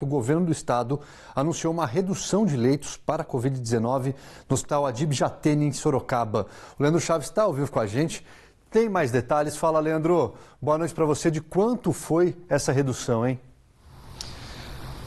O governo do estado anunciou uma redução de leitos para a Covid-19 no hospital Adib Jatene, em Sorocaba. O Leandro Chaves está ao vivo com a gente. Tem mais detalhes? Fala, Leandro. Boa noite para você. De quanto foi essa redução, hein?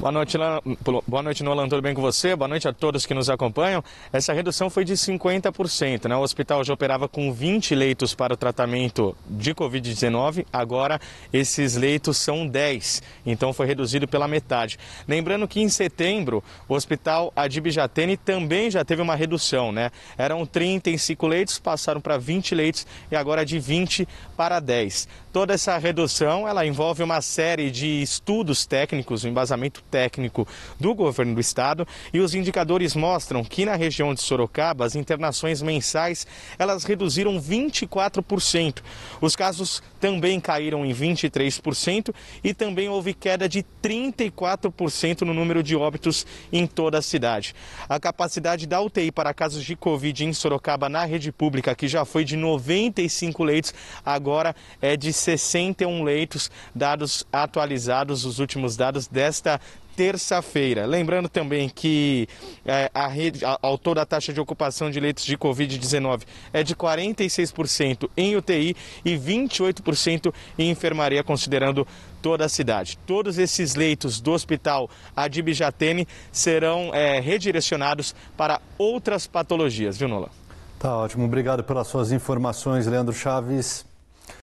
Boa noite, Lan... Boa noite, Nolan. Tudo bem com você? Boa noite a todos que nos acompanham. Essa redução foi de 50%. Né? O hospital já operava com 20 leitos para o tratamento de Covid-19. Agora, esses leitos são 10. Então, foi reduzido pela metade. Lembrando que em setembro, o hospital Adibijatene também já teve uma redução. Né? Eram 35 leitos, passaram para 20 leitos e agora de 20 para 10. Toda essa redução ela envolve uma série de estudos técnicos, um embasamento técnico do governo do estado e os indicadores mostram que na região de Sorocaba as internações mensais elas reduziram 24%. Os casos também caíram em 23% e também houve queda de 34% no número de óbitos em toda a cidade. A capacidade da UTI para casos de Covid em Sorocaba na rede pública, que já foi de 95 leitos, agora é de 61 leitos, dados atualizados, os últimos dados desta terça-feira. Lembrando também que é, a rede, a, ao todo a taxa de ocupação de leitos de Covid-19 é de 46% em UTI e 28% em enfermaria, considerando toda a cidade. Todos esses leitos do hospital Adib Jatene serão é, redirecionados para outras patologias, viu, Nola? Tá ótimo, obrigado pelas suas informações, Leandro Chaves.